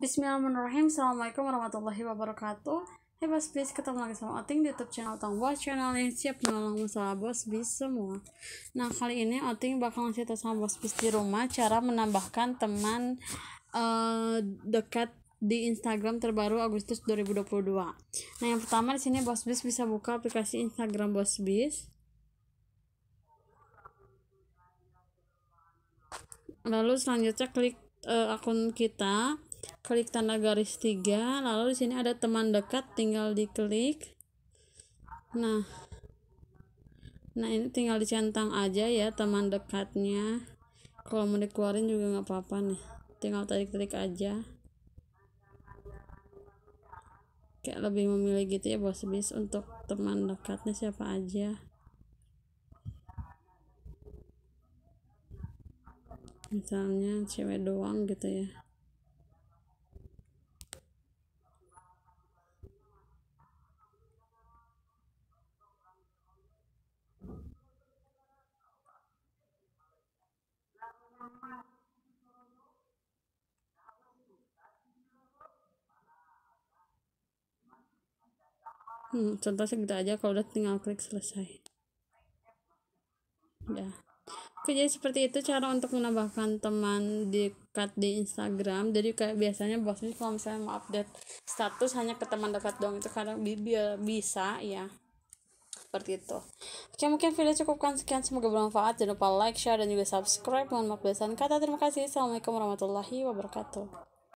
Bismillahirrahmanirrahim Assalamualaikum warahmatullahi wabarakatuh Hey Bos Bis, ketemu lagi sama Oting di YouTube channel Otang Bos Channel yang siap menolong masalah Bos Bis semua Nah kali ini Oting bakal ngasih tau sama Bos Bis di rumah Cara menambahkan teman uh, dekat di Instagram terbaru Agustus 2022 Nah yang pertama di sini Bos Bis bisa buka aplikasi Instagram Bos Bis Lalu selanjutnya klik uh, akun kita klik tanda garis tiga lalu di sini ada teman dekat tinggal diklik nah nah ini tinggal dicentang aja ya teman dekatnya kalau mau dikeluarin juga nggak apa-apa nih tinggal tarik-tarik aja kayak lebih memilih gitu ya bos bis untuk teman dekatnya siapa aja misalnya cewek doang gitu ya hmm, contohnya segitu aja kalau udah tinggal klik selesai ya Oke, jadi seperti itu cara untuk menambahkan teman dekat di Instagram. Jadi kayak biasanya bosnya kalau misalnya mau update status hanya ke teman dekat doang itu kadang bi bisa ya. Seperti itu. Oke, mungkin video cukupkan sekian. Semoga bermanfaat. Jangan lupa like, share, dan juga subscribe. Mohon maaf kata. Terima kasih. Assalamualaikum warahmatullahi wabarakatuh.